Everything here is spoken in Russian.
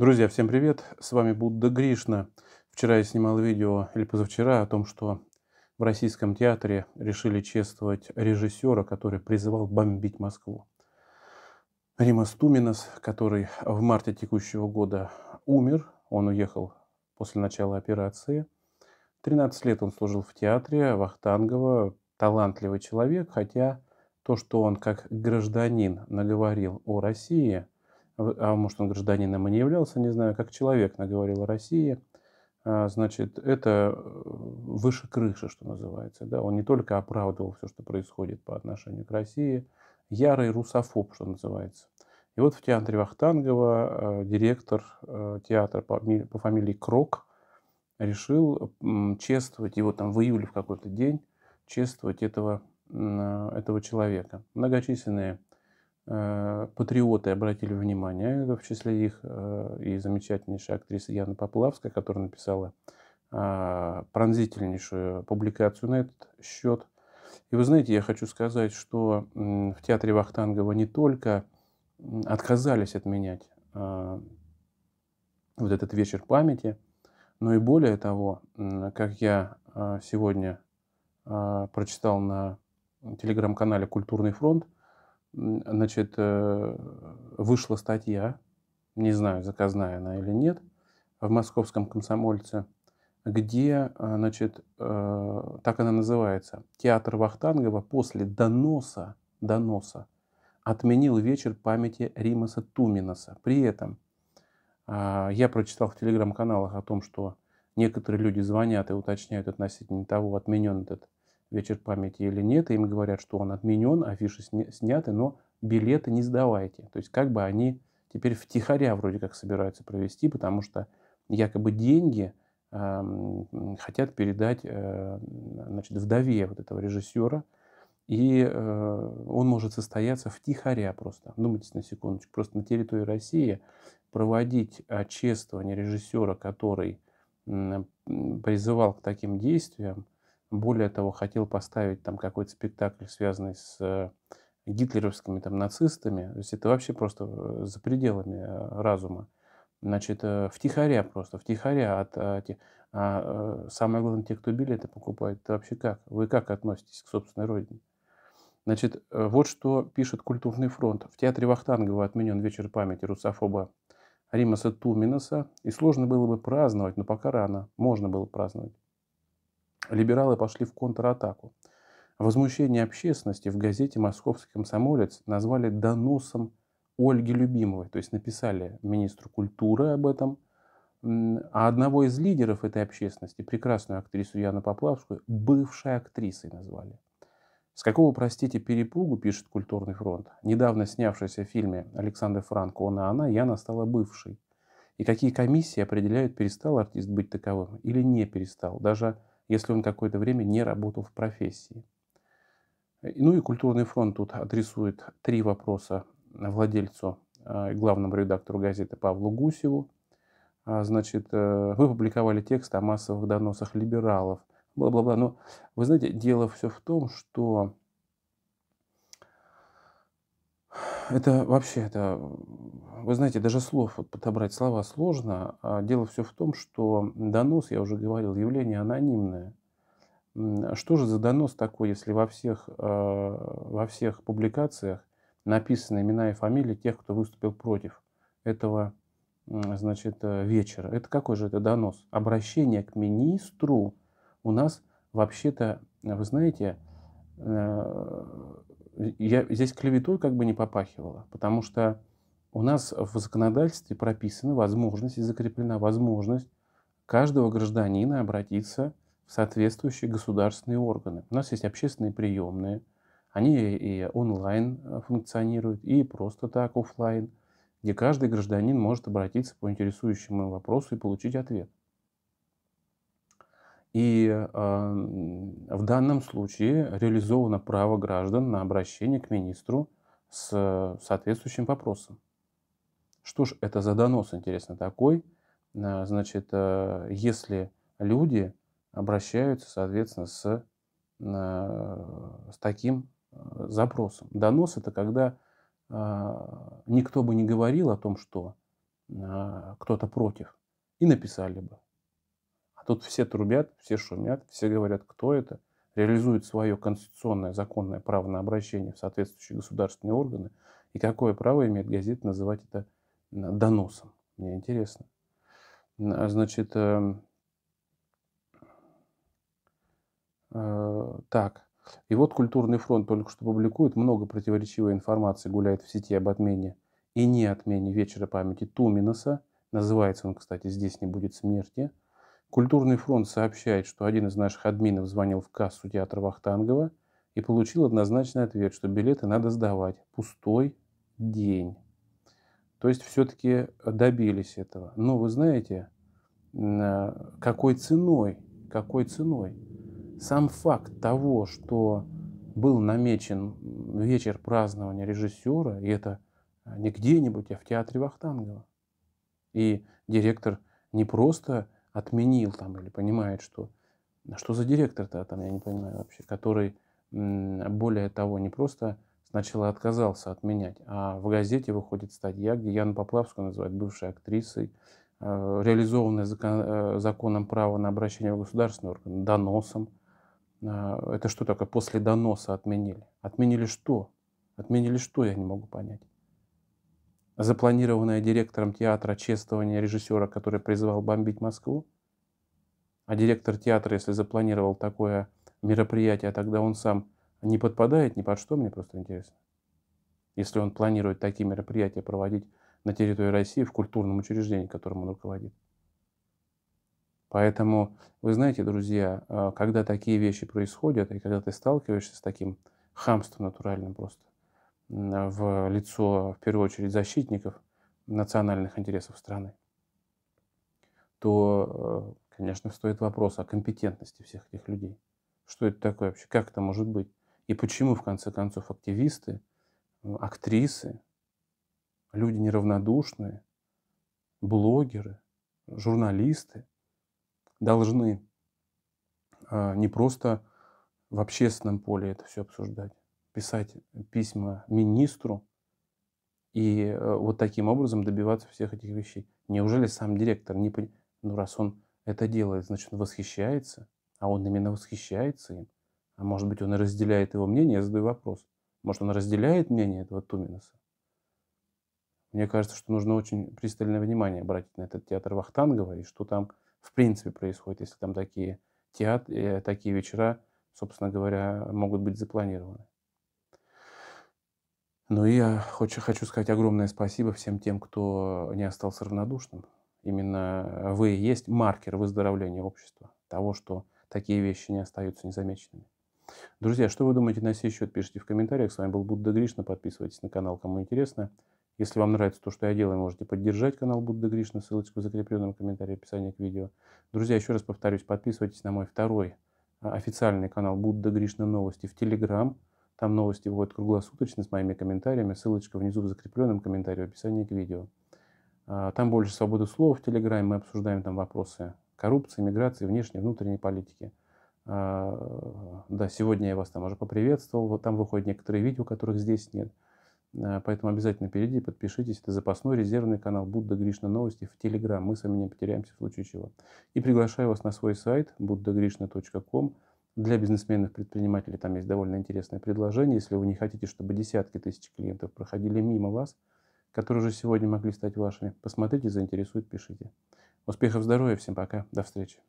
Друзья, всем привет! С вами Будда Гришна. Вчера я снимал видео, или позавчера, о том, что в Российском театре решили чествовать режиссера, который призывал бомбить Москву. Рима Стуминас, который в марте текущего года умер, он уехал после начала операции. 13 лет он служил в театре Вахтангова, талантливый человек, хотя то, что он как гражданин наговорил о России – а может он гражданином и не являлся, не знаю, как человек наговорил о России, а, значит, это э, выше крыши, что называется. Да? Он не только оправдывал все, что происходит по отношению к России, ярый русофоб, что называется. И вот в театре Вахтангова э, директор э, театра по, по фамилии Крок решил чествовать, его там в июле в какой-то день, чествовать этого, этого человека. Многочисленные Э, патриоты обратили внимание, в числе их э, и замечательнейшая актриса Яна Поплавская, которая написала а, пронзительнейшую публикацию на этот счет. И вы знаете, я хочу сказать, что в театре Вахтангова не только отказались отменять а, вот этот вечер памяти, но и более того, как я а, сегодня прочитал на телеграм-канале «Культурный фронт», значит, э, вышла статья, не знаю, заказная она или нет, в московском комсомольце, где, э, значит, э, так она называется, театр Вахтангова после доноса, доноса отменил вечер памяти Римаса Туминаса. При этом а, я прочитал в телеграм-каналах о том, что некоторые люди звонят и уточняют относительно того, отменен этот вечер памяти или нет, им говорят, что он отменен, афиши сняты, но билеты не сдавайте. То есть как бы они теперь втихаря вроде как собираются провести, потому что якобы деньги эм, хотят передать э, значит, вдове вот этого режиссера, и э, он может состояться втихаря просто. Думайте на секундочку, просто на территории России проводить чествование режиссера, который призывал к таким действиям, более того, хотел поставить там какой-то спектакль, связанный с э, гитлеровскими там нацистами, то есть это вообще просто э, за пределами э, разума. Значит, втихаря просто, втихаря от, от а самое главное, те, кто билеты покупает, это вообще как? Вы как относитесь к собственной родине? Значит, вот что пишет Культурный фронт. В театре Вахтангова отменен вечер памяти русофоба Римаса Туминаса, и сложно было бы праздновать, но пока рано, можно было праздновать. Либералы пошли в контратаку. Возмущение общественности в газете «Московский комсомолец» назвали доносом Ольги Любимовой, то есть написали министру культуры об этом, а одного из лидеров этой общественности, прекрасную актрису Яну Поплавскую, бывшей актрисой назвали. С какого, простите, перепугу, пишет Культурный фронт, недавно снявшийся в фильме Александра Франко «Он она» Яна стала бывшей. И какие комиссии определяют, перестал артист быть таковым или не перестал. Даже если он какое-то время не работал в профессии. Э, ну и культурный фронт тут адресует три вопроса владельцу э, и главному редактору газеты Павлу Гусеву. А, значит, э, вы публиковали текст о массовых доносах либералов, бла-бла-бла. Но вы знаете, дело все в том, что это вообще это вы знаете, даже слов вот подобрать слова сложно. А дело все в том, что донос, я уже говорил, явление анонимное. Что же за донос такой, если во всех, э, во всех публикациях написаны имена и фамилии тех, кто выступил против этого значит, э, вечера? Это какой же это донос? Обращение к министру у нас вообще-то, вы знаете, э, я, здесь клеветой как бы не попахивало, потому что у нас в законодательстве прописана возможность и закреплена возможность каждого гражданина обратиться в соответствующие государственные органы. У нас есть общественные приемные, они и онлайн э, функционируют, и просто так офлайн, где каждый гражданин может обратиться по интересующему вопросу и получить ответ. И э, в данном случае реализовано право граждан на обращение к министру с э, соответствующим вопросом. Что ж это за донос, интересно, такой? А, значит, э, если люди обращаются, соответственно, с, а, с таким э, запросом. Донос – это когда а, никто бы не говорил о том, что кто-то против, и написали бы. А тут все трубят, все шумят, все говорят, кто это, реализует свое конституционное законное право на обращение в соответствующие государственные органы, и какое право имеет газета называть это доносом. Мне интересно. А, значит, э, э, так. И вот Культурный фронт только что публикует много противоречивой информации, гуляет в сети об отмене и не отмене вечера памяти Туминаса. Называется он, кстати, «Здесь не будет смерти». Культурный фронт сообщает, что один из наших админов звонил в кассу театра Вахтангова и получил однозначный ответ, что билеты надо сдавать. Пустой день. То есть все-таки э, добились этого. Но вы знаете, э, какой ценой, какой ценой? Сам факт того, что был намечен вечер празднования режиссера, и это э, не где-нибудь, а в театре Вахтангова. И директор не просто отменил там или понимает, что «А что за директор-то а там, я не понимаю вообще, который более того не просто сначала отказался отменять, а в газете выходит статья, где Яну Поплавскую называют бывшей актрисой, э, реализованное закон, э, законом право на обращение в государственный орган, доносом. А, это что такое? После доноса отменили. Отменили что? Отменили что, я не могу понять. Запланированное директором театра чествование режиссера, который призвал бомбить Москву? А директор театра, если запланировал такое мероприятие, тогда он сам не подпадает ни под что, мне просто интересно. Если он планирует такие мероприятия проводить на территории России в культурном учреждении, которым он руководит. Поэтому, вы знаете, друзья, э, когда такие вещи происходят, и когда ты сталкиваешься с таким хамством натуральным просто, в лицо, в первую очередь, защитников национальных интересов страны, то, э, конечно, стоит вопрос о компетентности всех этих людей. Что это такое вообще? Как это может быть? И почему, в конце концов, активисты, э, актрисы, люди неравнодушные, блогеры, журналисты должны э, не просто в общественном поле это все обсуждать, писать письма министру и э, вот таким образом добиваться всех этих вещей. Неужели сам директор не понимает, ну раз он это делает, значит он восхищается, а он именно восхищается им – а может быть, он и разделяет его мнение, я задаю вопрос. Может, он разделяет мнение этого Туминаса? Мне кажется, что нужно очень пристальное внимание обратить на этот театр Вахтангова и что там в принципе происходит, если там такие театры, э, такие вечера, собственно говоря, могут быть запланированы. Ну и я хочу, хочу сказать огромное спасибо всем тем, кто не остался равнодушным. Именно вы есть маркер выздоровления общества, того, что такие вещи не остаются незамеченными. Друзья, что вы думаете на сей счет, пишите в комментариях. С вами был Будда Гришна. Подписывайтесь на канал, кому интересно. Если вам нравится то, что я делаю, можете поддержать канал Будда Гришна. Ссылочку в закрепленном комментарии, описании к видео. Друзья, еще раз повторюсь, подписывайтесь на мой второй а, официальный канал Будда Гришна Новости в Телеграм. Там новости выходят круглосуточно с моими комментариями. Ссылочка внизу в закрепленном комментарии в описании к видео. А, там больше свободы слова в Телеграме. Мы обсуждаем там вопросы коррупции, миграции, внешней, внутренней политики. А, да, сегодня я вас там уже поприветствовал. Вот там выходят некоторые видео, которых здесь нет. А, поэтому обязательно перейдите, подпишитесь. Это запасной резервный канал Будда Гришна Новости в Телеграм. Мы с вами не потеряемся в случае чего. И приглашаю вас на свой сайт buddhagrishna.com. Для бизнесменов, предпринимателей там есть довольно интересное предложение. Если вы не хотите, чтобы десятки тысяч клиентов проходили мимо вас, которые уже сегодня могли стать вашими, посмотрите, заинтересует, пишите. Успехов, здоровья, всем пока, до встречи.